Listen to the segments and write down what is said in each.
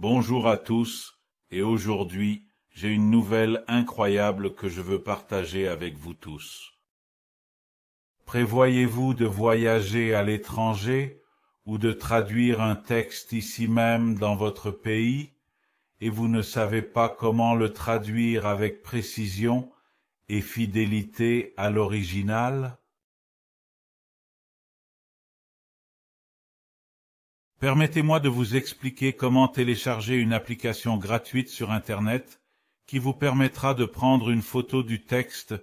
bonjour à tous et aujourd'hui j'ai une nouvelle incroyable que je veux partager avec vous tous prévoyez-vous de voyager à l'étranger ou de traduire un texte ici même dans votre pays et vous ne savez pas comment le traduire avec précision et fidélité à l'original Permettez-moi de vous expliquer comment télécharger une application gratuite sur Internet qui vous permettra de prendre une photo du texte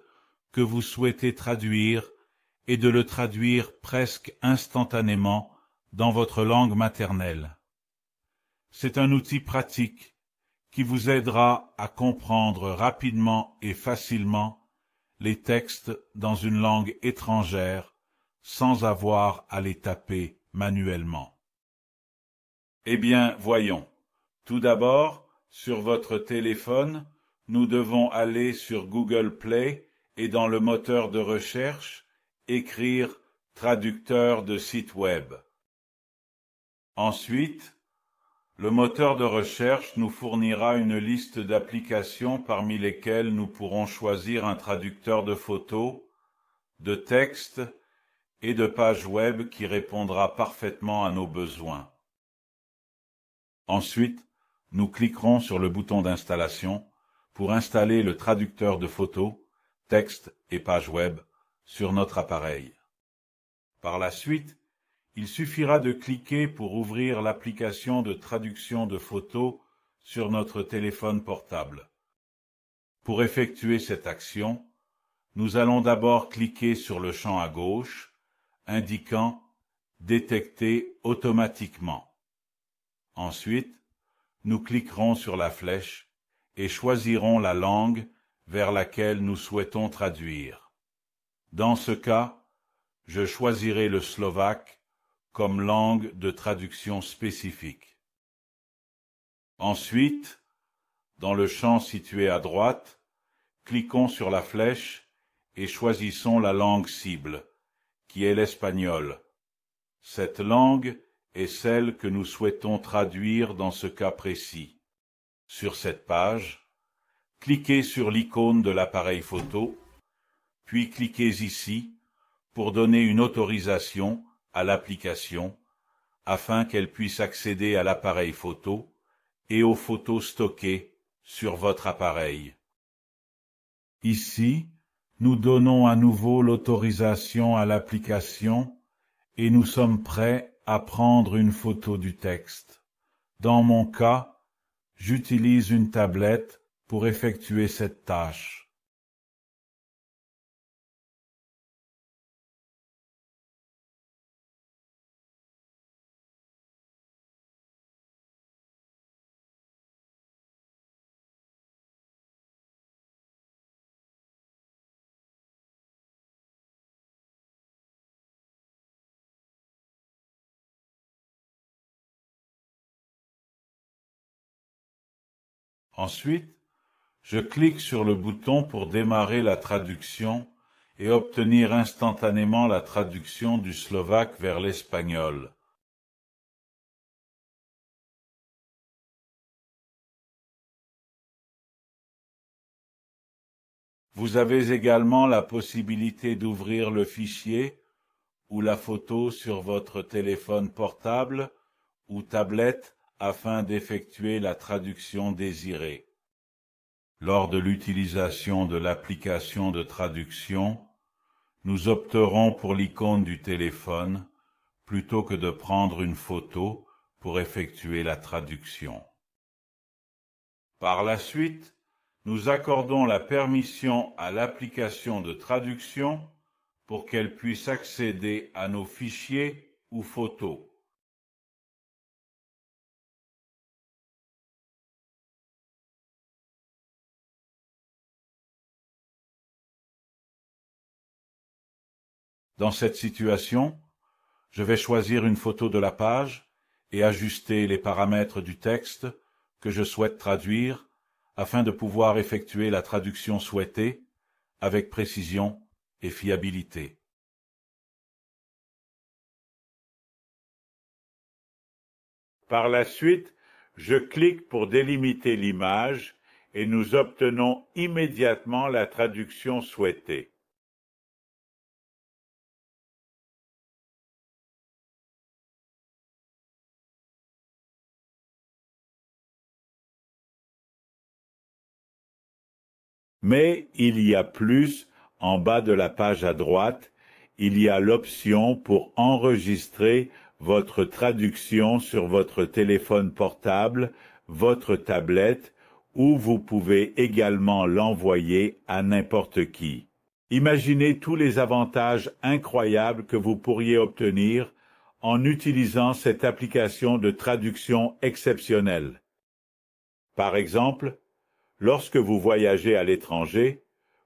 que vous souhaitez traduire et de le traduire presque instantanément dans votre langue maternelle. C'est un outil pratique qui vous aidera à comprendre rapidement et facilement les textes dans une langue étrangère sans avoir à les taper manuellement. Eh bien, voyons. Tout d'abord, sur votre téléphone, nous devons aller sur Google Play et dans le moteur de recherche, écrire traducteur de site web. Ensuite, le moteur de recherche nous fournira une liste d'applications parmi lesquelles nous pourrons choisir un traducteur de photos, de textes et de pages web qui répondra parfaitement à nos besoins. Ensuite, nous cliquerons sur le bouton d'installation pour installer le traducteur de photos, texte et pages web sur notre appareil. Par la suite, il suffira de cliquer pour ouvrir l'application de traduction de photos sur notre téléphone portable. Pour effectuer cette action, nous allons d'abord cliquer sur le champ à gauche, indiquant « Détecter automatiquement ». Ensuite, nous cliquerons sur la flèche et choisirons la langue vers laquelle nous souhaitons traduire. Dans ce cas, je choisirai le slovaque comme langue de traduction spécifique. Ensuite, dans le champ situé à droite, cliquons sur la flèche et choisissons la langue cible, qui est l'espagnol. Cette langue est celle que nous souhaitons traduire dans ce cas précis. Sur cette page, cliquez sur l'icône de l'appareil photo, puis cliquez ici pour donner une autorisation à l'application afin qu'elle puisse accéder à l'appareil photo et aux photos stockées sur votre appareil. Ici, nous donnons à nouveau l'autorisation à l'application et nous sommes prêts à prendre une photo du texte. Dans mon cas, j'utilise une tablette pour effectuer cette tâche. Ensuite, je clique sur le bouton pour démarrer la traduction et obtenir instantanément la traduction du slovaque vers l'espagnol. Vous avez également la possibilité d'ouvrir le fichier ou la photo sur votre téléphone portable ou tablette afin d'effectuer la traduction désirée. Lors de l'utilisation de l'application de traduction, nous opterons pour l'icône du téléphone plutôt que de prendre une photo pour effectuer la traduction. Par la suite, nous accordons la permission à l'application de traduction pour qu'elle puisse accéder à nos fichiers ou photos. Dans cette situation, je vais choisir une photo de la page et ajuster les paramètres du texte que je souhaite traduire afin de pouvoir effectuer la traduction souhaitée avec précision et fiabilité. Par la suite, je clique pour délimiter l'image et nous obtenons immédiatement la traduction souhaitée. Mais il y a plus, en bas de la page à droite, il y a l'option pour enregistrer votre traduction sur votre téléphone portable, votre tablette, ou vous pouvez également l'envoyer à n'importe qui. Imaginez tous les avantages incroyables que vous pourriez obtenir en utilisant cette application de traduction exceptionnelle. Par exemple, Lorsque vous voyagez à l'étranger,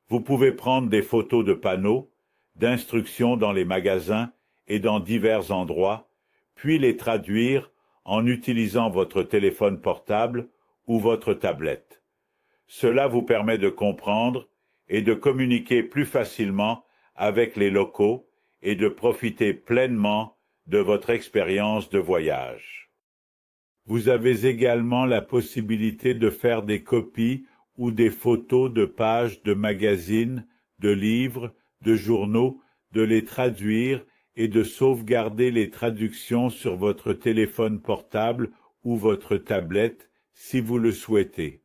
vous pouvez prendre des photos de panneaux, d'instructions dans les magasins et dans divers endroits, puis les traduire en utilisant votre téléphone portable ou votre tablette. Cela vous permet de comprendre et de communiquer plus facilement avec les locaux et de profiter pleinement de votre expérience de voyage. Vous avez également la possibilité de faire des copies ou des photos de pages de magazines, de livres, de journaux, de les traduire et de sauvegarder les traductions sur votre téléphone portable ou votre tablette si vous le souhaitez.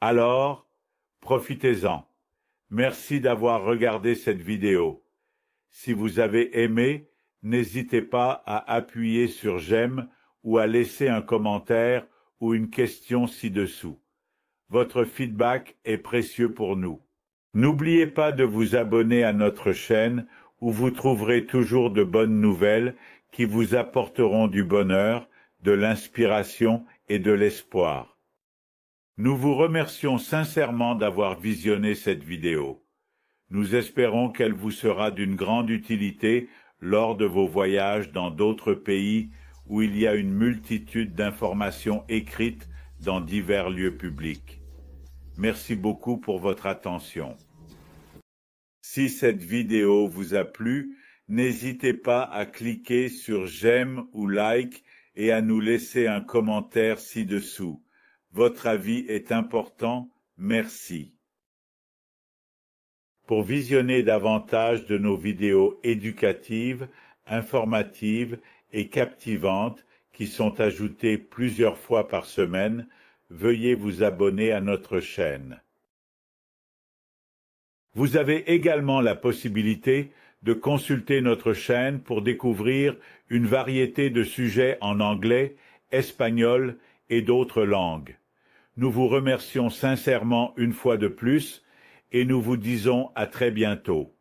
Alors, profitez-en. Merci d'avoir regardé cette vidéo. Si vous avez aimé, n'hésitez pas à appuyer sur j'aime ou à laisser un commentaire ou une question ci-dessous. Votre feedback est précieux pour nous. N'oubliez pas de vous abonner à notre chaîne où vous trouverez toujours de bonnes nouvelles qui vous apporteront du bonheur, de l'inspiration et de l'espoir. Nous vous remercions sincèrement d'avoir visionné cette vidéo. Nous espérons qu'elle vous sera d'une grande utilité lors de vos voyages dans d'autres pays où il y a une multitude d'informations écrites dans divers lieux publics. Merci beaucoup pour votre attention. Si cette vidéo vous a plu, n'hésitez pas à cliquer sur j'aime ou like et à nous laisser un commentaire ci-dessous. Votre avis est important. Merci pour visionner davantage de nos vidéos éducatives, informatives et captivantes qui sont ajoutées plusieurs fois par semaine, veuillez vous abonner à notre chaîne. Vous avez également la possibilité de consulter notre chaîne pour découvrir une variété de sujets en anglais, espagnol et d'autres langues. Nous vous remercions sincèrement une fois de plus et nous vous disons à très bientôt.